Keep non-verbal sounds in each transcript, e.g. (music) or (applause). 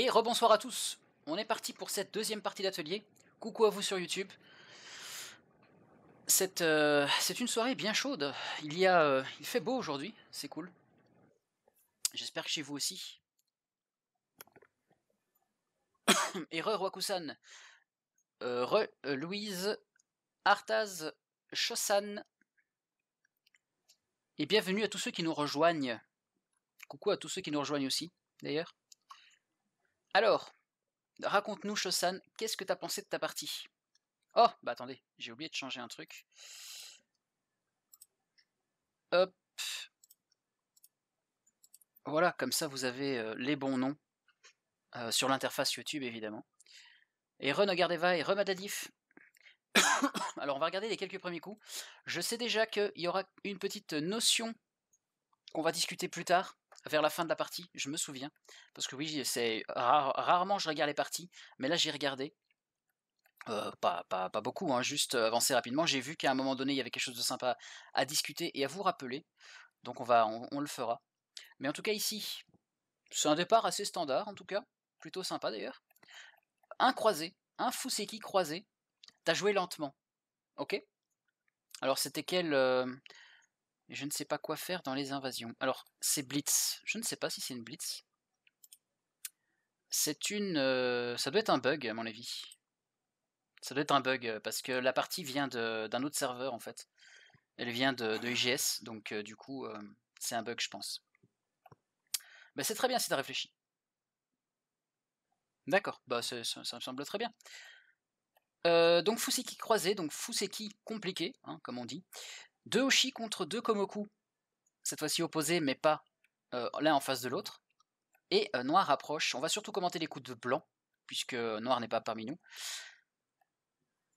Et rebonsoir à tous. On est parti pour cette deuxième partie d'atelier. Coucou à vous sur YouTube. Euh, c'est une soirée bien chaude. Il, y a, euh, il fait beau aujourd'hui, c'est cool. J'espère que chez vous aussi. (coughs) Erreur Wakusan. Euh, Re, euh, Louise Artaz Chossan. Et bienvenue à tous ceux qui nous rejoignent. Coucou à tous ceux qui nous rejoignent aussi, d'ailleurs. Alors, raconte-nous, Chosan, qu'est-ce que as pensé de ta partie Oh, bah attendez, j'ai oublié de changer un truc. Hop. Voilà, comme ça vous avez euh, les bons noms euh, sur l'interface YouTube évidemment. Et Renogardeva et Remadadif. (coughs) Alors on va regarder les quelques premiers coups. Je sais déjà qu'il y aura une petite notion qu'on va discuter plus tard vers la fin de la partie, je me souviens. Parce que oui, c'est rarement je regarde les parties, mais là j'ai regardé. Euh, pas, pas, pas, beaucoup, hein, juste euh, avancer rapidement. J'ai vu qu'à un moment donné, il y avait quelque chose de sympa à discuter et à vous rappeler. Donc on, va, on, le fera. Mais en tout cas ici, c'est un départ assez standard en tout cas. Plutôt sympa d'ailleurs. Un croisé, un Fuseki croisé. T'as joué lentement. Ok Alors c'était quel... Euh, et je ne sais pas quoi faire dans les invasions. Alors, c'est Blitz. Je ne sais pas si c'est une Blitz. C'est une... Euh, ça doit être un bug, à mon avis. Ça doit être un bug, euh, parce que la partie vient d'un autre serveur, en fait. Elle vient de, IGS, donc euh, du coup, c'est un bug, je pense. mais bah, c'est très bien si t'as réfléchi. D'accord, bah, ça, me semble très bien. donc Fuseki croisé, donc Fuseki compliqué, hein, comme on dit. Deux Oshi contre deux Komoku. Cette fois-ci opposés, mais pas euh, l'un en face de l'autre. Et euh, Noir approche. On va surtout commenter les coups de blanc, puisque euh, Noir n'est pas parmi nous.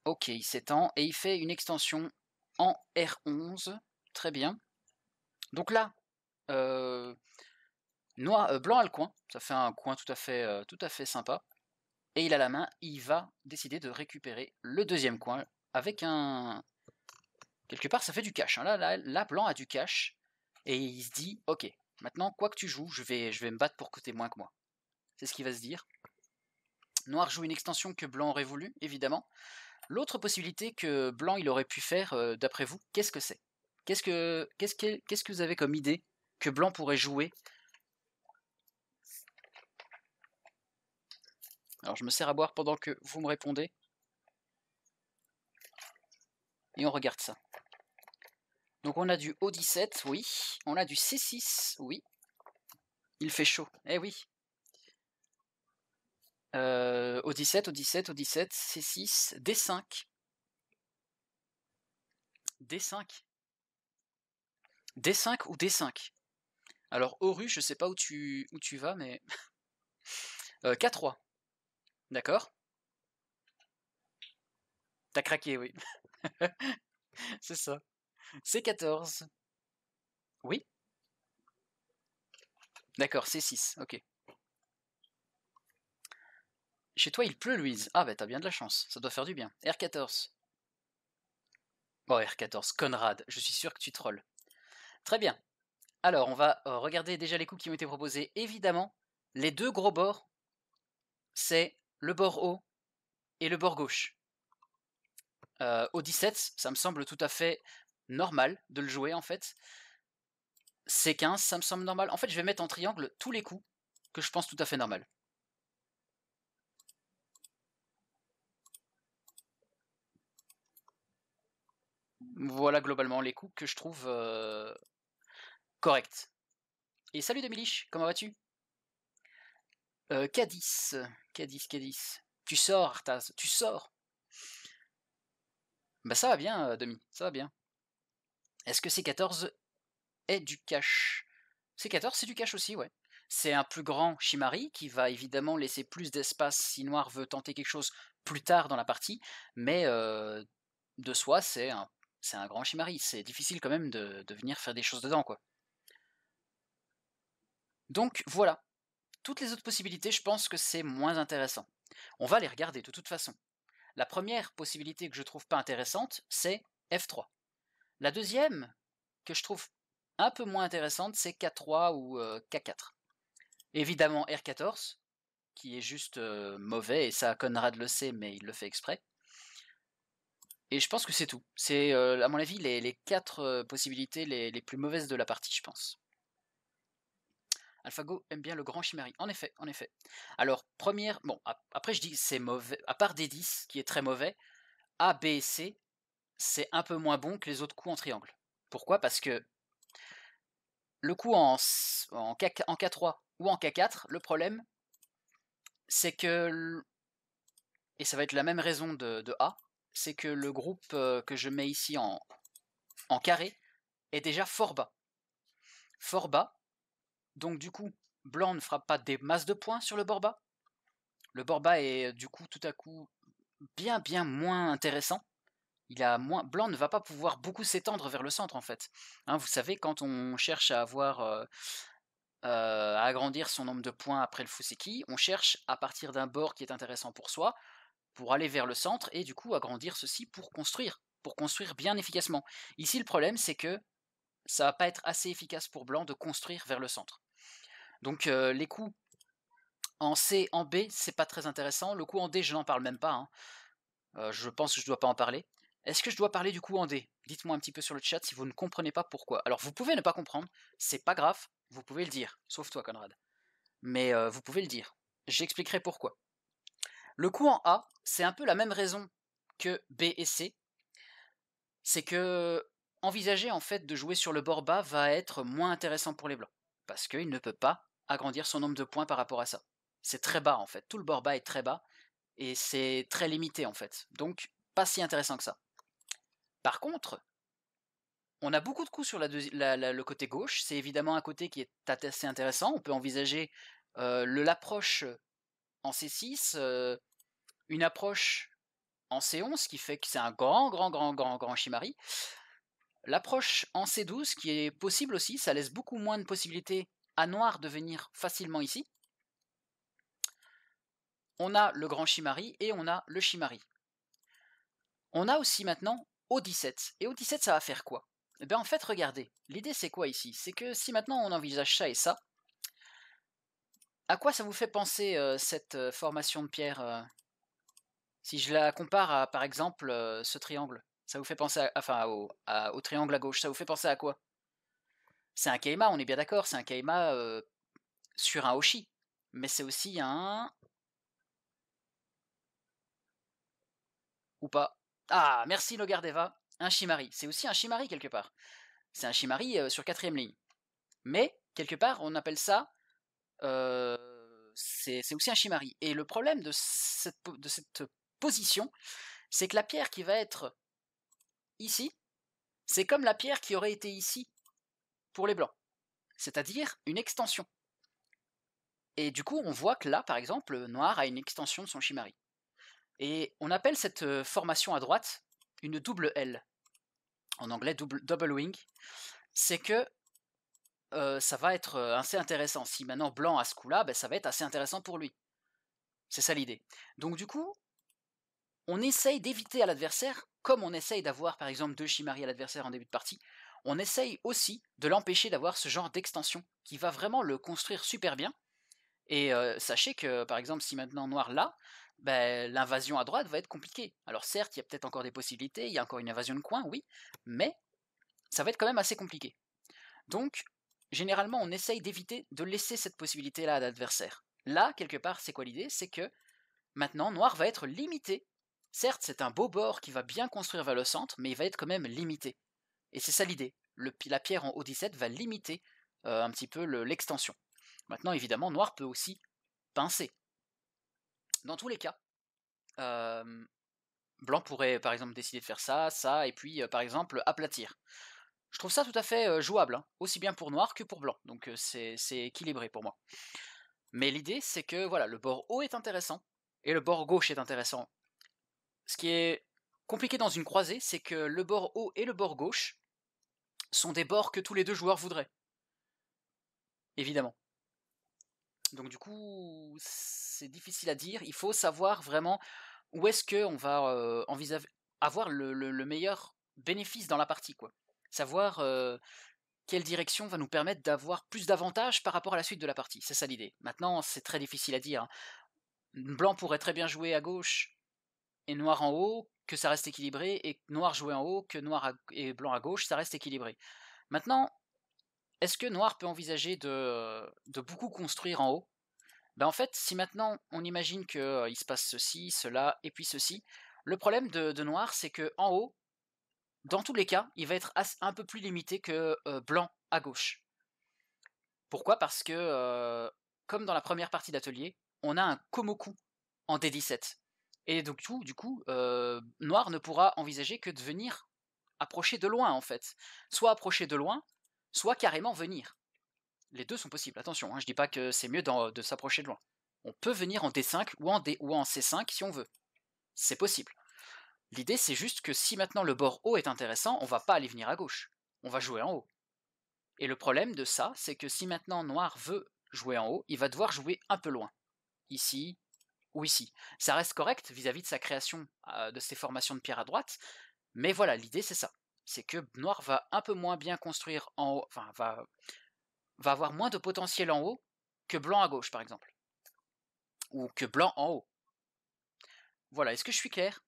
Ok, il s'étend et il fait une extension en R11. Très bien. Donc là, noir, blanc a le coin. Ça fait un coin tout à fait, tout à fait sympa. Et il a la main. Il va décider de récupérer le deuxième coin avec un, Quelque part, ça fait du cash. Hein. Là, là, Blanc a du cash. Et il se dit, ok, maintenant, quoi que tu joues, je vais, je vais me battre pour que moins que moi. C'est ce qu'il va se dire. Noir joue une extension que Blanc aurait voulu, évidemment. L'autre possibilité que Blanc il aurait pu faire, euh, d'après vous, qu'est-ce que c'est qu'est-ce que, qu'est-ce, que, qu'est-ce que vous avez comme idée que Blanc pourrait jouer Alors je me sers à boire pendant que vous me répondez. Et on regarde ça. Donc on a du O17, oui. On a du C6, oui. Il fait chaud, eh oui. O17, O17, O17, C6, D5. D5 D5 ou D5 Alors, Oru, je sais pas où tu, où tu vas, mais... (laughs) Euh, K3. D'accord T'as craqué, oui. (laughs) (laughs) c'est ça. c 14. Oui D'accord, c 6, ok. Chez toi, il pleut, Louise. Ah bah t'as bien de la chance, ça doit faire du bien. R14. bon R14, Conrad, je suis sûr que tu trolls. Très bien. Alors, on va euh, regarder déjà les coups qui ont été proposés. Évidemment, les deux gros bords, c'est le bord haut et le bord gauche au 17, ça me semble tout à fait normal de le jouer en fait. C15, ça me semble normal. En fait, je vais mettre en triangle tous les coups que je pense tout à fait normal. Voilà globalement les coups que je trouve corrects. Et salut Demilich, comment vas-tu Cadis, K10, 10 Tu sors, Arthas, tu sors bah ça va bien, Demi, ça va bien. Est-ce que C14 est du cash C14, c'est du cash aussi, ouais. C'est un plus grand chimari qui va évidemment laisser plus d'espace si Noir veut tenter quelque chose plus tard dans la partie, mais de soi, c'est un, c'est un grand chimari. C'est difficile quand même de, de venir faire des choses dedans, quoi. Donc voilà. Toutes les autres possibilités, je pense que c'est moins intéressant. On va les regarder de toute façon. La première possibilité que je trouve pas intéressante, c'est F3. La deuxième, que je trouve un peu moins intéressante, c'est K3 ou euh, K4. Évidemment R14, qui est juste euh, mauvais, et ça Conrad le sait, mais il le fait exprès. Et je pense que c'est tout. C'est, euh, à mon avis, les, quatre possibilités les plus mauvaises de la partie, je pense. AlphaGo aime bien le grand chiméri. En effet, en effet. Alors, première, bon, après je dis c'est mauvais, à part D10, qui est très mauvais, A, B et C, c'est un peu moins bon que les autres coups en triangle. Pourquoi Parce que le coup en, en, en K3 ou en K4, le problème, c'est que, et ça va être la même raison de, A, c'est que le groupe euh, que je mets ici en carré est déjà fort bas. Fort bas, donc du coup, blanc ne frappe pas des masses de points sur le bord bas. Le bord bas est euh, du coup tout à coup bien bien moins intéressant. Il a moins... Blanc ne va pas pouvoir beaucoup s'étendre vers le centre en fait. Hein, vous savez, quand on cherche à avoir euh, euh, à agrandir son nombre de points après le Fuseki, on cherche à partir d'un bord qui est intéressant pour soi, pour aller vers le centre et du coup agrandir ceci pour construire, pour construire bien efficacement. Ici le problème c'est que ça va pas être assez efficace pour Blanc de construire vers le centre. Donc les coups en C, en B, c'est pas très intéressant. Le coup en D, je n'en parle même pas. Hein. je pense que je ne dois pas en parler. Est-ce que je dois parler du coup en D Dites-moi un petit peu sur le chat si vous ne comprenez pas pourquoi. Alors vous pouvez ne pas comprendre, c'est pas grave, vous pouvez le dire, sauf toi Conrad. Mais vous pouvez le dire, j'expliquerai pourquoi. Le coup en A, c'est un peu la même raison que B et C, c'est que envisager en fait de jouer sur le bord bas va être moins intéressant pour les Blancs, parce qu'il ne peut pas agrandir son nombre de points par rapport à ça. C'est très bas en fait, tout le bord bas est très bas, et c'est très limité en fait, donc pas si intéressant que ça. Par contre, on a beaucoup de coups sur le côté gauche, c'est évidemment un côté qui est assez intéressant, on peut envisager euh, l'approche en C6, euh, une approche en C11 ce qui fait que c'est un grand, grand, grand, grand, grand Shimari. L'approche en C12, qui est possible aussi, ça laisse beaucoup moins de possibilités à noir de venir facilement ici. On a le grand Chimari et on a le Chimari. On a aussi maintenant O17. Et O17, ça va faire quoi Eh bien en fait, regardez, l'idée c'est quoi ici C'est que si maintenant on envisage ça et ça, à quoi ça vous fait penser euh, cette euh, formation de pierre euh, Si je la compare à, par exemple, ce triangle ça vous fait penser à, enfin, au, triangle à gauche. Ça vous fait penser à quoi C'est un Keima, on est bien d'accord. C'est un Keima euh, sur un Oshi. Mais c'est aussi un. Ou pas Ah, merci Nogardeva Un Shimari. C'est aussi un Shimari quelque part. C'est un Shimari euh, sur quatrième ligne. Mais, quelque part, on appelle ça. Euh, c'est aussi un Shimari. Et le problème de cette, de cette position, c'est que la pierre qui va être ici, c'est comme la pierre qui aurait été ici pour les blancs, c'est-à-dire une extension. Et du coup, on voit que là, par exemple, le noir a une extension de son chimari. Et on appelle cette euh, formation à droite une double L, en anglais double, wing. C'est que euh, ça va être euh, assez intéressant. Si maintenant blanc a ce coup-là, ben, ça va être assez intéressant pour lui. C'est ça l'idée. Donc du coup, on essaye d'éviter à l'adversaire, comme on essaye d'avoir par exemple deux Shimari à l'adversaire en début de partie, on essaye aussi de l'empêcher d'avoir ce genre d'extension qui va vraiment le construire super bien. Et euh, sachez que par exemple si maintenant noir là, ben, l'invasion à droite va être compliquée. Alors certes, il y a peut-être encore des possibilités, il y a encore une invasion de coin, oui, mais ça va être quand même assez compliqué. Donc, généralement, on essaye d'éviter de laisser cette possibilité-là à l'adversaire. Là, quelque part, c'est quoi l'idée C'est que maintenant, noir va être limité Certes, c'est un beau bord qui va bien construire vers le centre, mais il va être quand même limité. Et c'est ça l'idée. La pierre en O17 va limiter euh, un petit peu l'extension. Maintenant, évidemment, noir peut aussi pincer. Dans tous les cas, euh, blanc pourrait par exemple décider de faire ça, ça, et puis euh, par exemple aplatir. Je trouve ça tout à fait jouable, hein, aussi bien pour noir que pour blanc, donc c'est équilibré pour moi. Mais l'idée, c'est que voilà, le bord haut est intéressant, et le bord gauche est intéressant ce qui est compliqué dans une croisée, c'est que le bord haut et le bord gauche sont des bords que tous les deux joueurs voudraient. Évidemment. Donc du coup, c'est difficile à dire. Il faut savoir vraiment où est-ce qu'on va euh, avoir le, meilleur bénéfice dans la partie, quoi. Savoir euh, quelle direction va nous permettre d'avoir plus d'avantages par rapport à la suite de la partie. C'est ça l'idée. Maintenant, c'est très difficile à dire. Hein. Blanc pourrait très bien jouer à gauche et noir en haut, que ça reste équilibré, et noir joué en haut, que noir et blanc à gauche, ça reste équilibré. Maintenant, est-ce que noir peut envisager de, beaucoup construire en haut ben, En fait, si maintenant on imagine qu'il euh, se passe ceci, cela, et puis ceci, le problème de, noir, c'est que en haut, dans tous les cas, il va être un peu plus limité que euh, blanc à gauche. Pourquoi Parce que, euh, comme dans la première partie d'atelier, on a un Komoku en D17. Et donc, du coup, euh, Noir ne pourra envisager que de venir approcher de loin, en fait. Soit approcher de loin, soit carrément venir. Les deux sont possibles, attention, je hein, je dis pas que c'est mieux de s'approcher de loin. On peut venir en D5 ou en, ou en C5 si on veut. C'est possible. L'idée, c'est juste que si maintenant le bord haut est intéressant, on va pas aller venir à gauche. On va jouer en haut. Et le problème de ça, c'est que si maintenant Noir veut jouer en haut, il va devoir jouer un peu loin. Ici, ou ici. Ça reste correct vis-à-vis de sa création de ces formations de pierre à droite, mais voilà, l'idée c'est ça. C'est que Noir va un peu moins bien construire en haut, enfin va, avoir moins de potentiel en haut que Blanc à gauche par exemple. Ou que Blanc en haut. Voilà, est-ce que je suis clair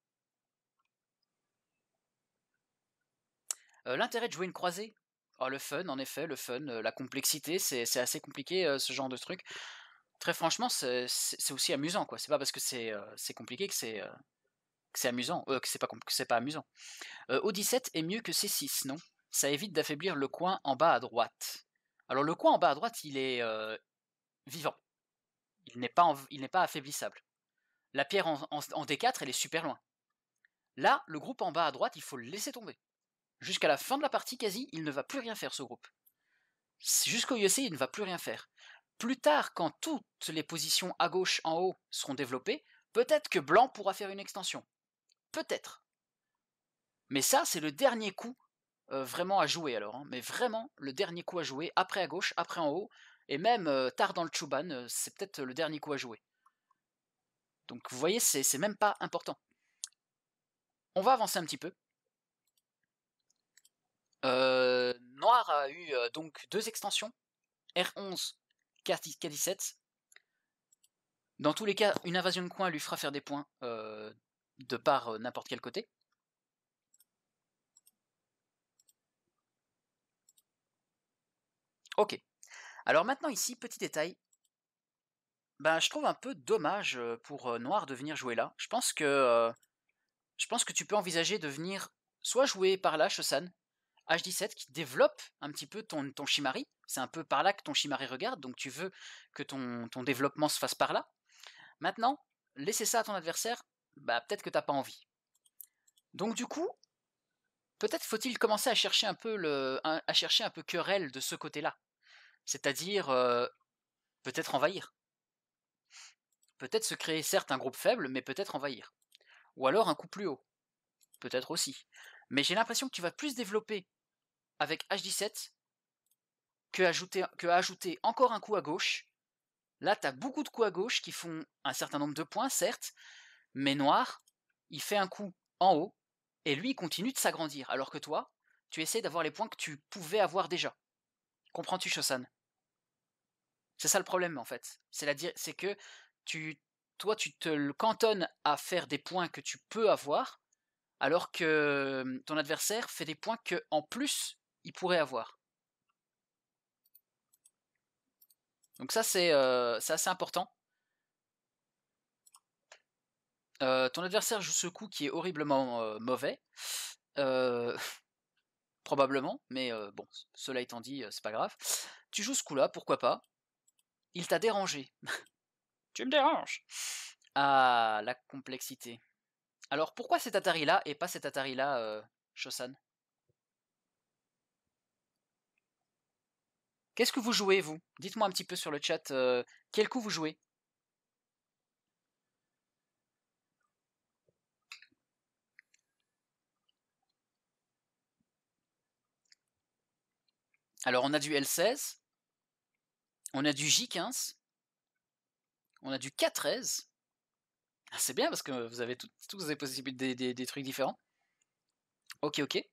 L'intérêt de jouer une croisée Oh, le fun, en effet, le fun, la complexité, c'est assez compliqué ce genre de truc très franchement, c'est aussi amusant, quoi. C'est pas parce que c'est compliqué que c'est amusant, que c'est pas, pas amusant. O17 est mieux que C6, non Ça évite d'affaiblir le coin en bas à droite. Alors le coin en bas à droite, il est vivant. Il n'est pas, pas affaiblissable. La pierre en, D4, elle est super loin. Là, le groupe en bas à droite, il faut le laisser tomber. Jusqu'à la fin de la partie quasi, il ne va plus rien faire ce groupe. Jusqu'au IEC, il ne va plus rien faire. Plus tard, quand toutes les positions à gauche en haut seront développées, peut-être que Blanc pourra faire une extension. Peut-être. Mais ça, c'est le dernier coup euh, vraiment à jouer alors. Hein. Mais vraiment, le dernier coup à jouer, après à gauche, après en haut, et même euh, tard dans le Chuban, euh, c'est peut-être le dernier coup à jouer. Donc vous voyez, c'est même pas important. On va avancer un petit peu. Noir a eu donc deux extensions, R11 K17. Dans tous les cas, une invasion de coin lui fera faire des points euh, de par euh, n'importe quel côté. Ok. Alors maintenant ici, petit détail. Ben, je trouve un peu dommage euh, pour Noir de venir jouer là. Je pense que, je pense que tu peux envisager de venir soit jouer par là, Shosan, H17 qui développe un petit peu ton, ton Shimari. C'est un peu par là que ton Shimari regarde, donc tu veux que ton, développement se fasse par là. Maintenant, laisser ça à ton adversaire, bah peut-être que t'as pas envie. Donc du coup, peut-être faut-il commencer à chercher un peu le, à chercher un peu querelle de ce côté-là. C'est-à-dire euh, peut-être envahir. Peut-être se créer certes un groupe faible, mais peut-être envahir. Ou alors un coup plus haut. Peut-être aussi. Mais j'ai l'impression que tu vas plus développer avec H17 que ajouter, que ajouter encore un coup à gauche. Là, tu as beaucoup de coups à gauche qui font un certain nombre de points, certes, mais noir, il fait un coup en haut, et lui, il continue de s'agrandir, alors que toi, tu essaies d'avoir les points que tu pouvais avoir déjà. Comprends-tu, Chosan C'est ça le problème, en fait. C'est que tu, toi, tu te le cantonnes à faire des points que tu peux avoir, alors que ton adversaire fait des points que en plus il pourrait avoir. Donc ça c'est assez important. ton adversaire joue ce coup qui est horriblement mauvais. (laughs) probablement, mais bon, cela étant dit, c'est pas grave. Tu joues ce coup-là, pourquoi pas. Il t'a dérangé. tu me déranges. Ah, la complexité. Alors pourquoi cet Atari là et pas cet Atari là, euh, Qu'est-ce que vous jouez vous Dites-moi un petit peu sur le chat euh, quel coup vous jouez. Alors on a du L16, on a du J15, on a du K13, ah, c'est bien parce que vous avez toutes tous des possibilités, des, trucs différents. Ok, ok.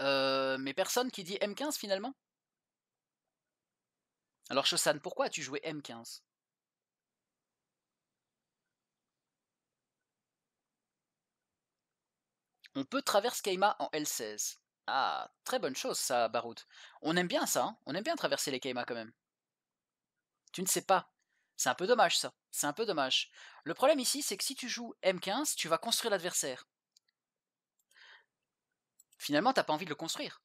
Euh, mais personne qui dit M15 finalement Alors Chosan, pourquoi as-tu joué M15 On peut traverser Keima en L16. Ah, très bonne chose ça, Baroud. On aime bien ça, hein. on aime bien traverser les Kaima quand même. Tu ne sais pas, c'est un peu dommage ça. C'est un peu dommage. Le problème ici, c'est que si tu joues M15, tu vas construire l'adversaire. Finalement, t'as pas envie de le construire.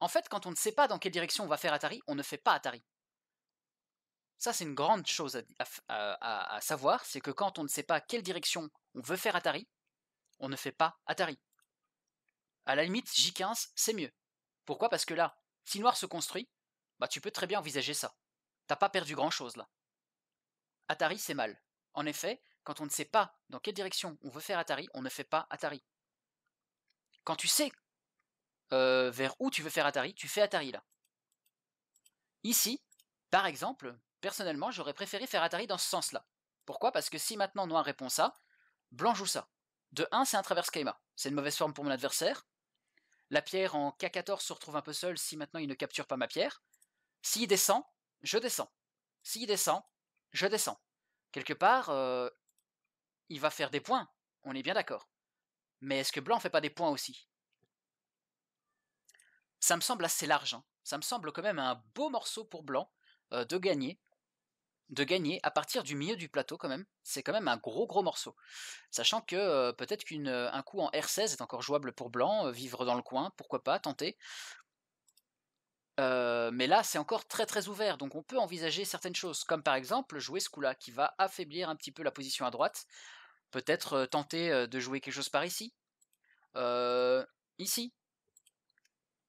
En fait, quand on ne sait pas dans quelle direction on va faire Atari, on ne fait pas Atari. Ça, c'est une grande chose à, savoir, c'est que quand on ne sait pas quelle direction on veut faire Atari, on ne fait pas Atari. À la limite, J15, c'est mieux. Pourquoi Parce que là, si Noir se construit, bah tu peux très bien envisager ça. T'as pas perdu grand-chose là. Atari, c'est mal. En effet, quand on ne sait pas dans quelle direction on veut faire Atari, on ne fait pas Atari. Quand tu sais euh, vers où tu veux faire Atari, tu fais Atari là. Ici, par exemple, personnellement, j'aurais préféré faire Atari dans ce sens-là. Pourquoi Parce que si maintenant noir répond ça, blanc joue ça. De 1, c'est un traverse Kaima. C'est une mauvaise forme pour mon adversaire. La pierre en K14 se retrouve un peu seule si maintenant il ne capture pas ma pierre. S'il descend, je descends. S'il descend, je descends. Quelque part, euh, il va faire des points, on est bien d'accord. Mais est-ce que blanc fait pas des points aussi Ça me semble assez large, hein. ça me semble quand même un beau morceau pour blanc euh, de gagner. De gagner à partir du milieu du plateau quand même, c'est quand même un gros gros morceau. Sachant que euh, peut-être qu'un coup en R16 est encore jouable pour blanc, vivre dans le coin, pourquoi pas, tenter mais là, c'est encore très très ouvert, donc on peut envisager certaines choses, comme par exemple jouer ce coup-là, qui va affaiblir un petit peu la position à droite, peut-être tenter de jouer quelque chose par ici, ici.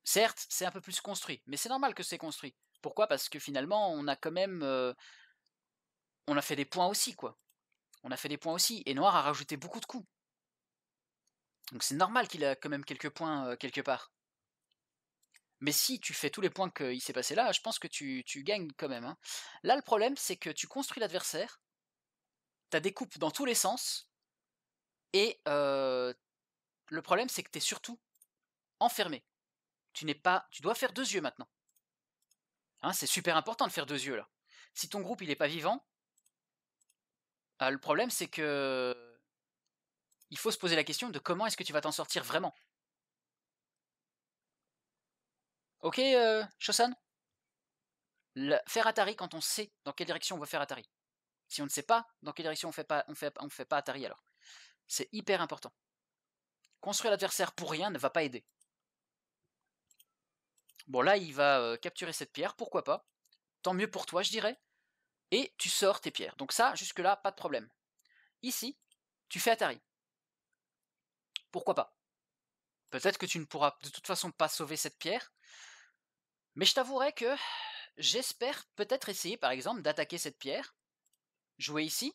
Certes, c'est un peu plus construit, mais c'est normal que c'est construit. Pourquoi Parce que finalement, on a quand même... on a fait des points aussi, quoi. On a fait des points aussi, et Noir a rajouté beaucoup de coups. Donc c'est normal qu'il a quand même quelques points quelque part. Mais si tu fais tous les points qu'il s'est passé là, je pense que tu, gagnes quand même. Hein. Là, le problème, c'est que tu construis l'adversaire, as des coupes dans tous les sens, et le problème, c'est que tu es surtout enfermé. Tu n'es pas, tu dois faire deux yeux maintenant. Hein, c'est super important de faire deux yeux là. Si ton groupe il n'est pas vivant, bah, le problème c'est que il faut se poser la question de comment est-ce que tu vas t'en sortir vraiment. Ok, euh, Faire Atari quand on sait dans quelle direction on veut faire Atari. Si on ne sait pas dans quelle direction on fait pas, on fait, fait pas Atari alors. C'est hyper important. Construire l'adversaire pour rien ne va pas aider. Bon là, il va euh, capturer cette pierre, pourquoi pas. Tant mieux pour toi, je dirais. Et tu sors tes pierres. Donc ça, jusque-là, pas de problème. Ici, tu fais Atari. Pourquoi pas Peut-être que tu ne pourras de toute façon pas sauver cette pierre, mais je t'avouerai que j'espère peut-être essayer par exemple d'attaquer cette pierre, jouer ici,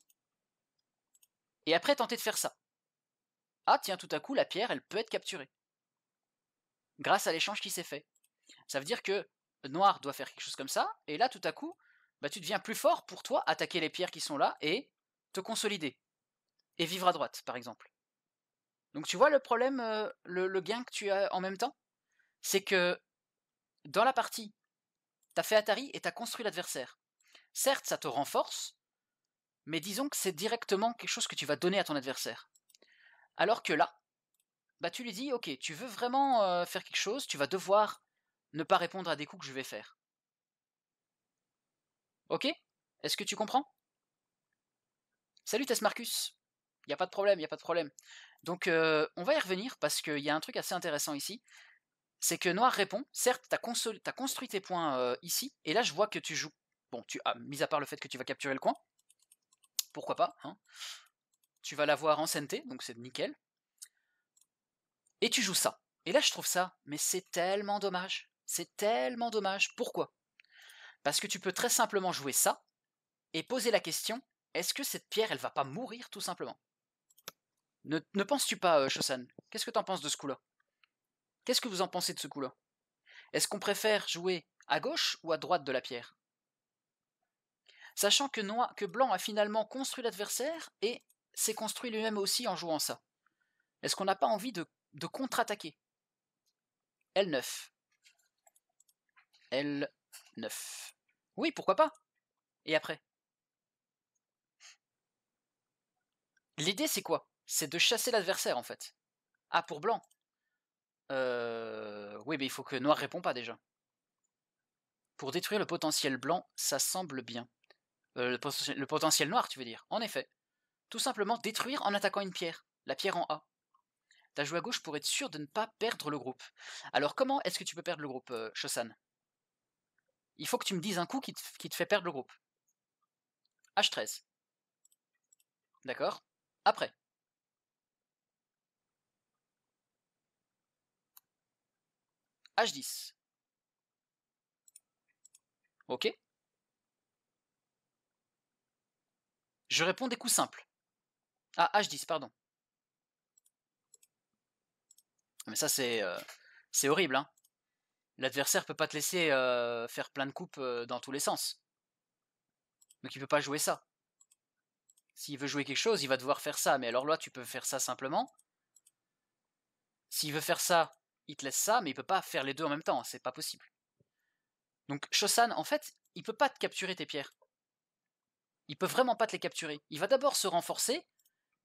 et après tenter de faire ça. Ah tiens, tout à coup, la pierre, elle peut être capturée. Grâce à l'échange qui s'est fait. Ça veut dire que noir doit faire quelque chose comme ça, et là tout à coup, bah, tu deviens plus fort pour toi, attaquer les pierres qui sont là, et te consolider. Et vivre à droite, par exemple. Donc tu vois le problème, euh, le gain que tu as en même temps C'est que dans la partie. T'as fait Atari et t'as construit l'adversaire. Certes, ça te renforce, mais disons que c'est directement quelque chose que tu vas donner à ton adversaire. Alors que là, bah tu lui dis, ok, tu veux vraiment euh, faire quelque chose, tu vas devoir ne pas répondre à des coups que je vais faire. Ok Est-ce que tu comprends Salut Tess Marcus Il a pas de problème, il a pas de problème. Donc euh, on va y revenir parce qu'il y a un truc assez intéressant ici c'est que Noir répond, certes, tu construit, construit tes points ici, et là je vois que tu joues. Bon, tu as, ah, mis à part le fait que tu vas capturer le coin, pourquoi pas, hein. Tu vas l'avoir en T, donc c'est nickel. Et tu joues ça. Et là je trouve ça, mais c'est tellement dommage. C'est tellement dommage. Pourquoi Parce que tu peux très simplement jouer ça, et poser la question, est-ce que cette pierre, elle va pas mourir tout simplement ne, penses-tu pas, euh, Qu'est-ce que t'en penses de ce coup-là Qu'est-ce que vous en pensez de ce coup-là Est-ce qu'on préfère jouer à gauche ou à droite de la pierre Sachant que, que Blanc a finalement construit l'adversaire et s'est construit lui-même aussi en jouant ça. Est-ce qu'on n'a pas envie de contre-attaquer L9. L9. Oui, pourquoi pas Et après L'idée, c'est quoi C'est de chasser l'adversaire, en fait. Ah, pour Blanc euh, oui, mais il faut que noir réponde pas déjà. Pour détruire le potentiel blanc, ça semble bien. Euh, le, potentiel noir, tu veux dire En effet. Tout simplement détruire en attaquant une pierre. La pierre en A. T'as joué à gauche pour être sûr de ne pas perdre le groupe. Alors comment est-ce que tu peux perdre le groupe, euh, Il faut que tu me dises un coup qui qui te fait perdre le groupe. H13. D'accord Après. H10. Ok Je réponds des coups simples. Ah, H10, pardon. Mais ça, euh, c'est horrible. Hein L'adversaire peut pas te laisser euh, faire plein de coupes euh, dans tous les sens. Donc il peut pas jouer ça. S'il veut jouer quelque chose, il va devoir faire ça. Mais alors là, tu peux faire ça simplement. S'il veut faire ça, il te laisse ça, mais il peut pas faire les deux en même temps, c'est pas possible. Donc Shosan, en fait, il peut pas te capturer tes pierres. Il peut vraiment pas te les capturer. Il va d'abord se renforcer,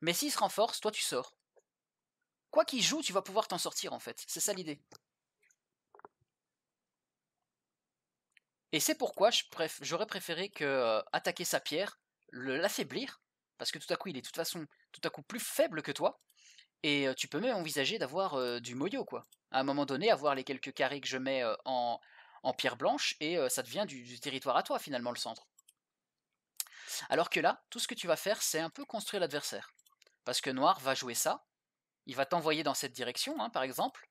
mais s'il se renforce, toi tu sors. Quoi qu'il joue, tu vas pouvoir t'en sortir en fait. C'est ça l'idée. Et c'est pourquoi j'aurais préféré que euh, attaquer sa pierre, l'affaiblir, parce que tout à coup il est de toute façon tout à coup plus faible que toi, et euh, tu peux même envisager d'avoir euh, du moyo quoi à un moment donné, avoir les quelques carrés que je mets en, pierre blanche, et ça devient du, territoire à toi finalement le centre. Alors que là, tout ce que tu vas faire, c'est un peu construire l'adversaire. Parce que noir va jouer ça, il va t'envoyer dans cette direction, hein, par exemple,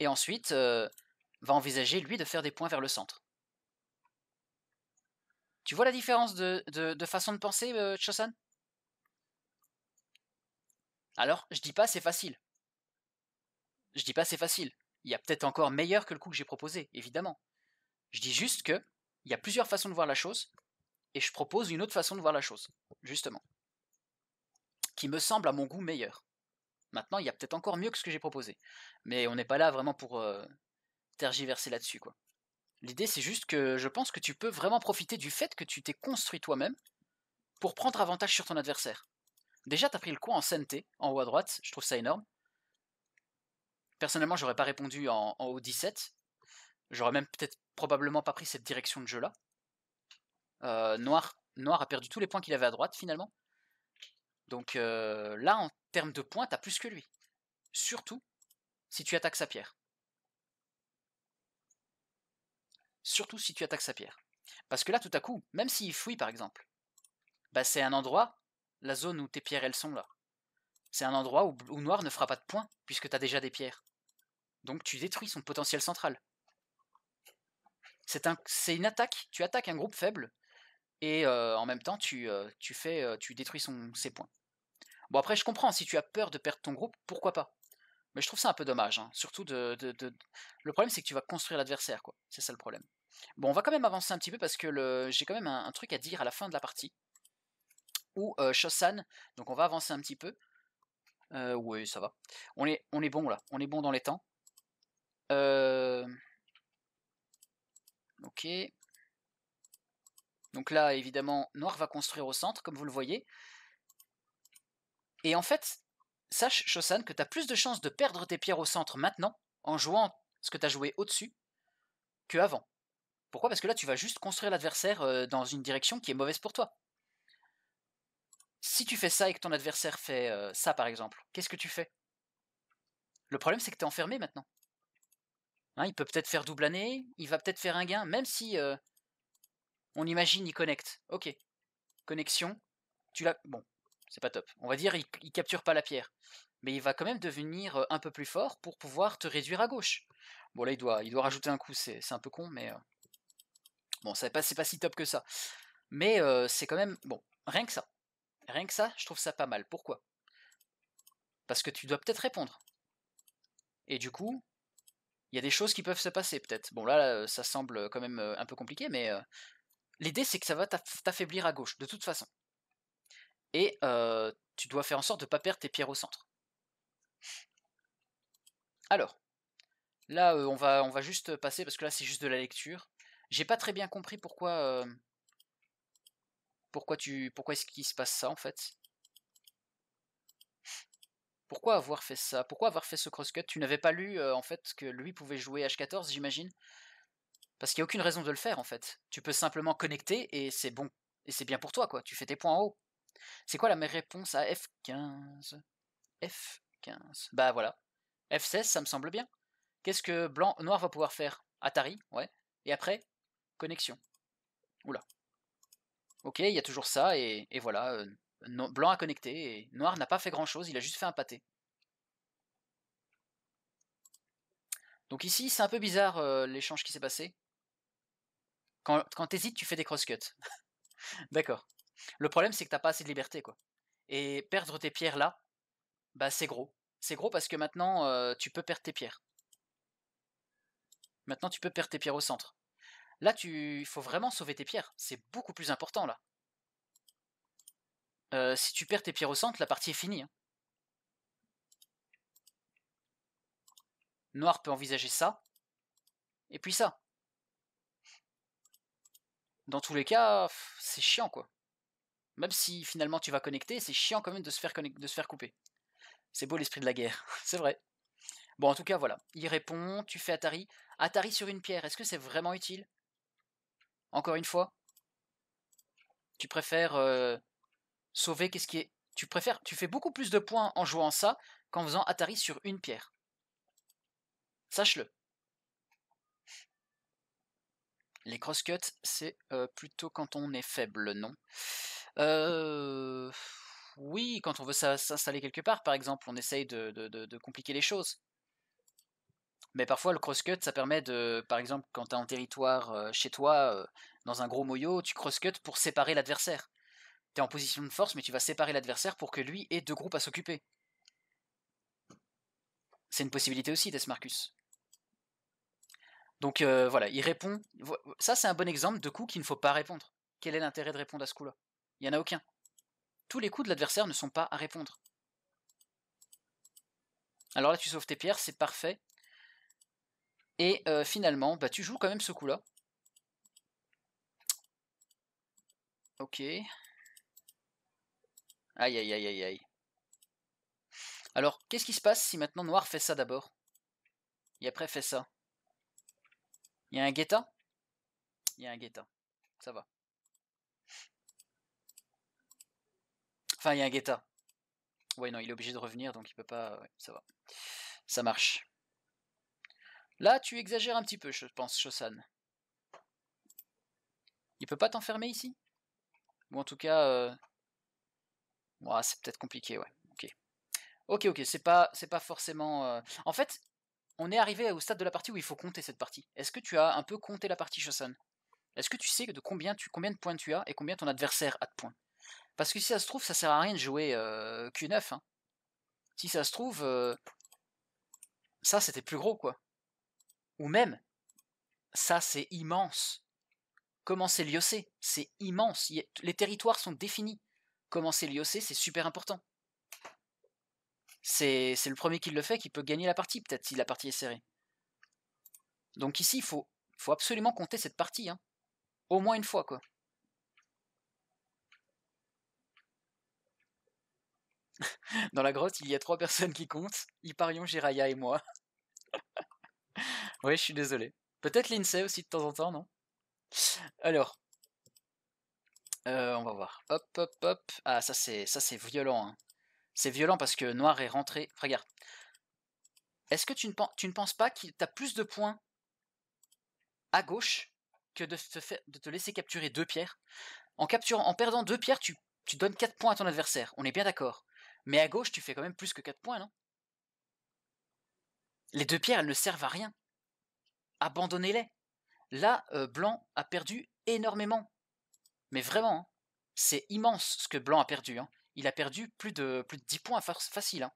et ensuite va envisager, lui, de faire des points vers le centre. Tu vois la différence de, façon de penser, Chosan Alors, je dis pas c'est facile, je dis pas c'est facile. Il y a peut-être encore meilleur que le coup que j'ai proposé, évidemment. Je dis juste que il y a plusieurs façons de voir la chose et je propose une autre façon de voir la chose, justement, qui me semble à mon goût meilleur. Maintenant, il y a peut-être encore mieux que ce que j'ai proposé, mais on n'est pas là vraiment pour euh, tergiverser là-dessus, quoi. L'idée, c'est juste que je pense que tu peux vraiment profiter du fait que tu t'es construit toi-même pour prendre avantage sur ton adversaire. Déjà, t'as pris le coin en santé, en haut à droite, je trouve ça énorme. Personnellement, j'aurais pas répondu en, haut 17. J'aurais même peut-être probablement pas pris cette direction de jeu-là. Euh, Noir, Noir a perdu tous les points qu'il avait à droite finalement. Donc euh, là, en termes de points, t'as plus que lui. Surtout si tu attaques sa pierre. Surtout si tu attaques sa pierre. Parce que là, tout à coup, même s'il fouille par exemple, bah, c'est un endroit, la zone où tes pierres elles sont là. C'est un endroit où, où Noir ne fera pas de points, puisque t'as déjà des pierres. Donc tu détruis son potentiel central. C'est un, une attaque. Tu attaques un groupe faible et euh, en même temps tu, euh, tu, fais, euh, tu détruis son, ses points. Bon après je comprends, si tu as peur de perdre ton groupe, pourquoi pas Mais je trouve ça un peu dommage, hein, surtout de, Le problème c'est que tu vas construire l'adversaire, quoi. C'est ça le problème. Bon on va quand même avancer un petit peu parce que j'ai quand même un, truc à dire à la fin de la partie. Ou Shosan, donc on va avancer un petit peu. Euh, oui ça va. On est, on est bon là, on est bon dans les temps. Euh, ok. Donc là, évidemment, Noir va construire au centre, comme vous le voyez. Et en fait, sache, Shosan, que tu as plus de chances de perdre tes pierres au centre maintenant, en jouant ce que tu as joué au-dessus, que avant. Pourquoi Parce que là, tu vas juste construire l'adversaire euh, dans une direction qui est mauvaise pour toi. Si tu fais ça et que ton adversaire fait euh, ça, par exemple, qu'est-ce que tu fais Le problème, c'est que tu es enfermé maintenant. Hein, il peut peut-être faire double année, il va peut-être faire un gain, même si euh, on imagine il connecte. Ok, connexion, tu l'as... Bon, c'est pas top. On va dire il, capture pas la pierre. Mais il va quand même devenir euh, un peu plus fort pour pouvoir te réduire à gauche. Bon là il doit, il doit rajouter un coup, c'est un peu con, mais... Euh, bon, c'est pas, pas si top que ça. Mais c'est quand même... Bon, rien que ça. Rien que ça, je trouve ça pas mal. Pourquoi Parce que tu dois peut-être répondre. Et du coup, il y a des choses qui peuvent se passer peut-être. Bon là, euh, ça semble euh, quand même euh, un peu compliqué, mais l'idée c'est que ça va t'affaiblir à gauche, de toute façon. Et tu dois faire en sorte de ne pas perdre tes pierres au centre. Alors, là on, va, on va juste passer, parce que là c'est juste de la lecture. J'ai pas très bien compris pourquoi... pourquoi tu, pourquoi est-ce qu'il se passe ça en fait pourquoi avoir fait ça Pourquoi avoir fait ce crosscut Tu n'avais pas lu en fait que lui pouvait jouer H14, j'imagine Parce qu'il n'y a aucune raison de le faire en fait. Tu peux simplement connecter et c'est bon. Et c'est bien pour toi quoi, tu fais tes points en haut. C'est quoi la meilleure réponse à F15 F15. Bah voilà. F16, ça me semble bien. Qu'est-ce que blanc, noir va pouvoir faire Atari, ouais. Et après, connexion. Oula. Ok, il y a toujours ça, et, voilà blanc a connecté et noir n'a pas fait grand chose, il a juste fait un pâté. Donc ici, c'est un peu bizarre euh, l'échange qui s'est passé. Quand, t'hésites, tu fais des cuts (laughs) D'accord. Le problème, c'est que t'as pas assez de liberté, quoi. Et perdre tes pierres là, bah c'est gros. C'est gros parce que maintenant, euh, tu peux perdre tes pierres. Maintenant, tu peux perdre tes pierres au centre. Là, tu... il faut vraiment sauver tes pierres. C'est beaucoup plus important, là. Euh, si tu perds tes au pierres centre, la partie est finie. Hein. Noir peut envisager ça, et puis ça. Dans tous les cas, c'est chiant quoi. Même si finalement tu vas connecter, c'est chiant quand même de se faire, de se faire couper. C'est beau l'esprit de la guerre, (laughs) c'est vrai. Bon, en tout cas, voilà. Il répond, tu fais Atari. Atari sur une pierre, est-ce que c'est vraiment utile Encore une fois, tu préfères euh, sauver qu'est-ce qui est. Tu préfères, tu fais beaucoup plus de points en jouant ça qu'en faisant Atari sur une pierre. Sache-le. Les cuts c'est euh, plutôt quand on est faible, non euh, Oui, quand on veut s'installer quelque part, par exemple, on essaye de, compliquer les choses. Mais parfois, le crosscut, ça permet de, par exemple, quand t'es en territoire euh, chez toi, euh, dans un gros moyau, tu crosscut pour séparer l'adversaire. T'es en position de force, mais tu vas séparer l'adversaire pour que lui ait deux groupes à s'occuper. C'est une possibilité aussi, Marcus. Donc euh, voilà, il répond. Ça, c'est un bon exemple de coup qu'il ne faut pas répondre. Quel est l'intérêt de répondre à ce coup-là Il n'y en a aucun. Tous les coups de l'adversaire ne sont pas à répondre. Alors là, tu sauves tes pierres, c'est parfait. Et euh, finalement, bah, tu joues quand même ce coup-là. Ok. Aïe, aïe, aïe, aïe, aïe. Alors, qu'est-ce qui se passe si maintenant Noir fait ça d'abord Et après fait ça Il y a un guetta Il y a un guetta. Ça va. Enfin, il y a un guetta. Ouais, non, il est obligé de revenir, donc il peut pas... ça va. Ça marche. Là, tu exagères un petit peu, je pense, Shosan. Il peut pas t'enfermer ici Ou en tout cas... Euh, ah, c'est peut-être compliqué, ouais. Ok, ok, ok. C'est pas, pas forcément. Euh, en fait, on est arrivé au stade de la partie où il faut compter cette partie. Est-ce que tu as un peu compté la partie Shosan Est-ce que tu sais de combien de points tu as et combien ton adversaire a de points Parce que si ça se trouve, ça sert à rien de jouer euh, Q9. Hein. Si ça se trouve, euh, ça c'était plus gros quoi. Ou même, ça c'est immense. Comment c'est liossé C'est immense. Les territoires sont définis commencer l'IOC, c'est super important. C'est le premier qui le fait qui peut gagner la partie, peut-être, si la partie est serrée. Donc ici, il faut, faut absolument compter cette partie. Hein. Au moins une fois, quoi. (laughs) Dans la grotte, il y a trois personnes qui comptent. Iparion, Jiraya et moi. (laughs) Oui, je suis désolé. Peut-être l'INSEE aussi de temps en temps, non Alors, euh, on va voir. Hop, hop, hop. Ah, ça c'est ça c'est violent. Hein. C'est violent parce que Noir est rentré. Regarde. Est-ce que tu ne, penses, tu ne penses pas qu'il t'a plus de points à gauche que de te, laisser capturer deux pierres En en perdant deux pierres, tu, donnes 4 points à ton adversaire. On est bien d'accord. Mais à gauche, tu fais quand même plus que 4 points, non Les deux pierres, elles ne servent à rien. Abandonnez-les. Là, euh, Blanc a perdu énormément. Mais vraiment, hein, c'est immense ce que Blanc a perdu. Hein. Il a perdu plus de, plus de 10 points faciles. Hein.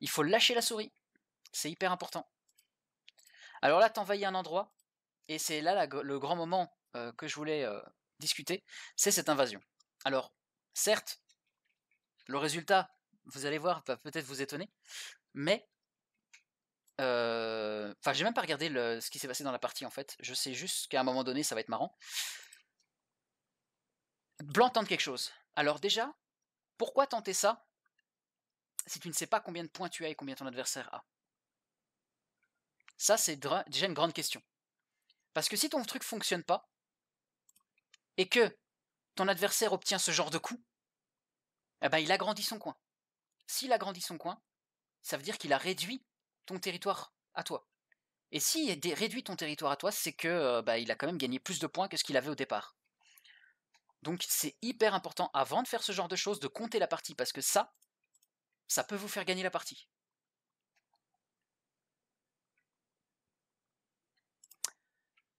Il faut lâcher la souris. C'est hyper important. Alors là, t'envahis un endroit. Et c'est là le grand moment euh, que je voulais euh, discuter. C'est cette invasion. Alors, certes, le résultat, vous allez voir, va peut-être vous étonner. Mais euh, Enfin, j'ai même pas regardé ce qui s'est passé dans la partie en fait. Je sais juste qu'à un moment donné, ça va être marrant. Blanc tente quelque chose. Alors déjà, pourquoi tenter ça si tu ne sais pas combien de points tu as et combien ton adversaire a Ça, c'est déjà une grande question. Parce que si ton truc fonctionne pas, et que ton adversaire obtient ce genre de coup, eh ben, il agrandit son coin. S'il agrandit son coin, ça veut dire qu'il a réduit ton territoire à toi. Et s'il réduit ton territoire à toi, c'est que euh, bah, il a quand même gagné plus de points que ce qu'il avait au départ. Donc c'est hyper important avant de faire ce genre de choses de compter la partie parce que ça, ça peut vous faire gagner la partie.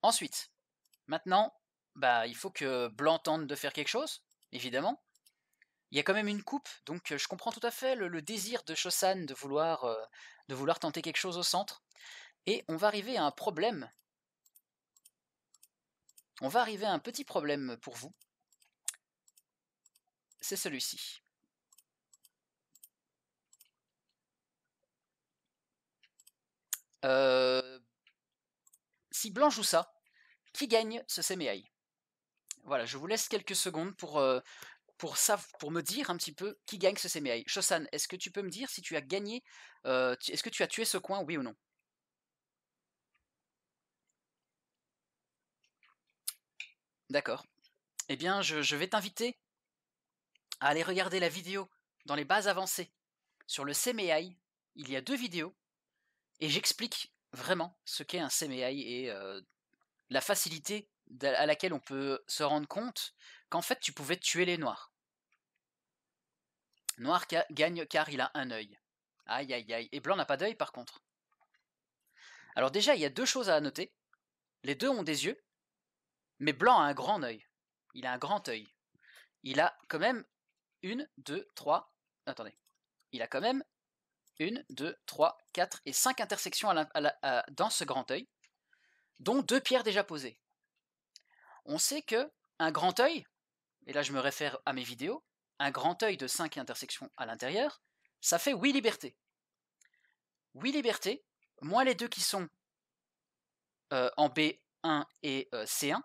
Ensuite, maintenant, bah, il faut que Blanc tente de faire quelque chose, évidemment. Il y a quand même une coupe, donc euh, je comprends tout à fait le, désir de Chosan de vouloir, euh, de vouloir tenter quelque chose au centre. Et on va arriver à un problème. On va arriver à un petit problème pour vous, c'est celui-ci. Euh, si blanc joue ça, qui gagne ce CMEI Voilà, je vous laisse quelques secondes pour, euh, pour, ça, pour me dire un petit peu qui gagne ce CMEI. Chosan, est-ce que tu peux me dire si tu as gagné, euh, est-ce que tu as tué ce coin, oui ou non D'accord. Eh bien, je vais t'inviter Allez regarder la vidéo dans les bases avancées sur le CMEI. Il y a deux vidéos et j'explique vraiment ce qu'est un CMEI et euh, la facilité à laquelle on peut se rendre compte qu'en fait tu pouvais tuer les noirs. Noir gagne car il a un œil. Aïe aïe aïe. Et blanc n'a pas d'œil par contre. Alors déjà, il y a deux choses à noter. Les deux ont des yeux, mais blanc a un grand œil. Il a un grand œil. Il a quand même 1, 2, 3. Attendez. Il a quand même 1, 2, 3, 4 et 5 intersections dans ce grand œil, dont deux pierres déjà posées. On sait que un grand œil, et là je me réfère à mes vidéos, un grand œil de 5 intersections à l'intérieur, ça fait 8 libertés. 8 libertés, moins les deux qui sont euh, en B1 et euh, C1,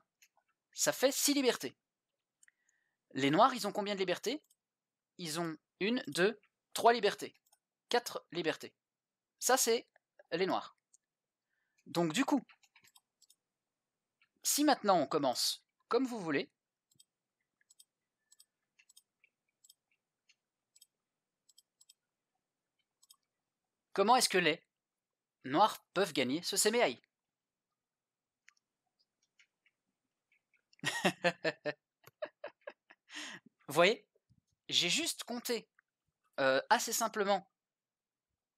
ça fait 6 libertés. Les noirs, ils ont combien de libertés ils ont une, deux, trois libertés. Quatre libertés. Ça, c'est les noirs. Donc du coup, si maintenant on commence comme vous voulez, comment est-ce que les noirs peuvent gagner ce CMAI (laughs) Vous voyez j'ai juste compté assez simplement.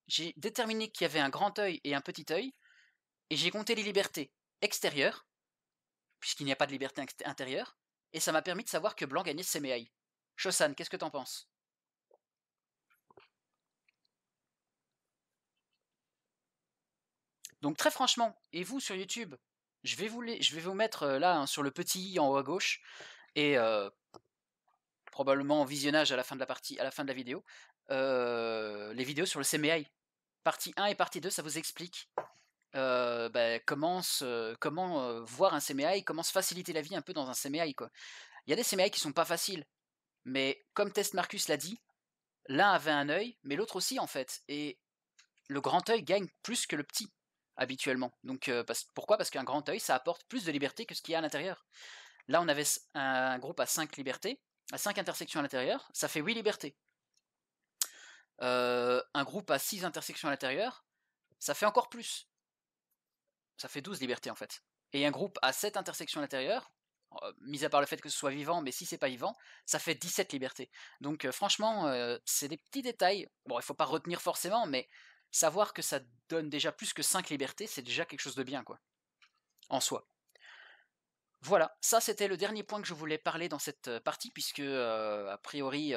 J'ai déterminé qu'il y avait un grand œil et un petit œil, et j'ai compté les libertés extérieures, puisqu'il n'y a pas de liberté intérieure, et ça m'a permis de savoir que Blanc gagnait méailles. Chosan, qu'est-ce que t'en penses Donc très franchement, et vous sur YouTube, je vais vous, mettre là hein, sur le petit i en haut à gauche, et euh, probablement en visionnage à la fin de la partie, à la fin de la vidéo, euh, les vidéos sur le CMI. Partie 1 et partie 2, ça vous explique euh, bah, comment, euh, voir un CMI, comment se faciliter la vie un peu dans un CMI. Il y a des CMI qui sont pas faciles, mais comme Test Marcus l'a dit, l'un avait un œil, mais l'autre aussi en fait. Et le grand œil gagne plus que le petit habituellement. Donc pourquoi Parce qu'un grand œil, ça apporte plus de liberté que ce qu'il y a à l'intérieur. Là, on avait un groupe à 5 libertés, à 5 intersections à l'intérieur, ça fait 8 libertés. Euh, un groupe à 6 intersections à l'intérieur, ça fait encore plus. Ça fait 12 libertés en fait. Et un groupe à 7 intersections à l'intérieur, euh, mis à part le fait que ce soit vivant, mais si c'est pas vivant, ça fait 17 libertés. Donc euh, franchement, c'est des petits détails. Bon, il faut pas retenir forcément, mais savoir que ça donne déjà plus que 5 libertés, c'est déjà quelque chose de bien, quoi. En soi. Voilà, ça c'était le dernier point que je voulais parler dans cette partie, puisque a priori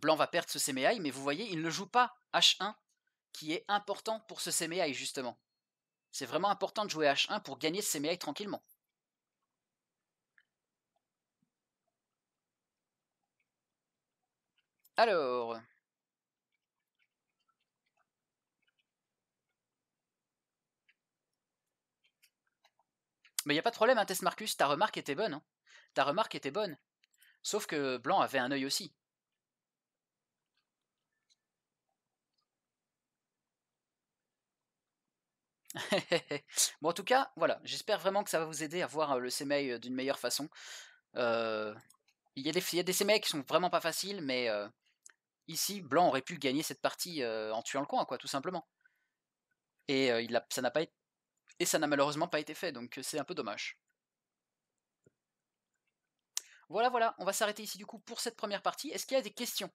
Blanc va perdre ce CMEI, mais vous voyez, il ne joue pas H1, qui est important pour ce CMEI justement. C'est vraiment important de jouer H1 pour gagner ce CMEI tranquillement. Alors, Mais il n'y a pas de problème, hein, test Marcus, ta remarque était bonne. Hein. Ta remarque était bonne. Sauf que Blanc avait un œil aussi. (laughs) bon, en tout cas, voilà. J'espère vraiment que ça va vous aider à voir le sémail d'une meilleure façon. Il y, a des, y a des qui sont vraiment pas faciles, mais ici, Blanc aurait pu gagner cette partie en tuant le coin, quoi, tout simplement. Et il a, ça n'a pas été et ça n'a malheureusement pas été fait, donc c'est un peu dommage. Voilà, voilà, on va s'arrêter ici du coup pour cette première partie. Est-ce qu'il y a des questions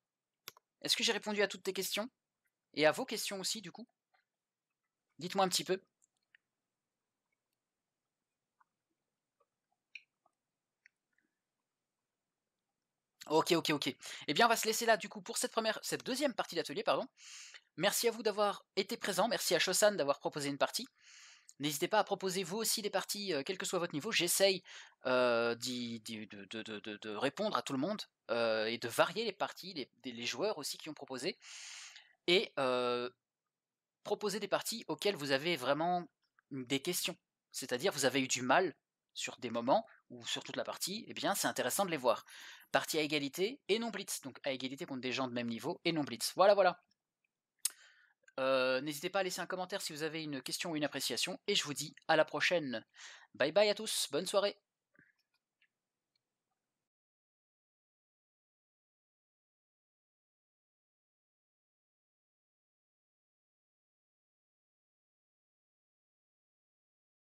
Est-ce que j'ai répondu à toutes tes questions Et à vos questions aussi du coup Dites-moi un petit peu. Ok, ok, ok. Eh bien, on va se laisser là du coup pour cette première, cette deuxième partie d'atelier, pardon. Merci à vous d'avoir été présent. Merci à Chosan d'avoir proposé une partie. N'hésitez pas à proposer vous aussi des parties, euh, quel que soit votre niveau. J'essaye euh, de, répondre à tout le monde euh, et de varier les parties, les, joueurs aussi qui ont proposé. Et proposer des parties auxquelles vous avez vraiment des questions. C'est-à-dire vous avez eu du mal sur des moments ou sur toute la partie, eh bien c'est intéressant de les voir. Partie à égalité et non blitz, donc à égalité contre des gens de même niveau et non blitz. Voilà, voilà. Euh, n'hésitez pas à laisser un commentaire si vous avez une question ou une appréciation. Et je vous dis à la prochaine. Bye bye à tous, bonne soirée.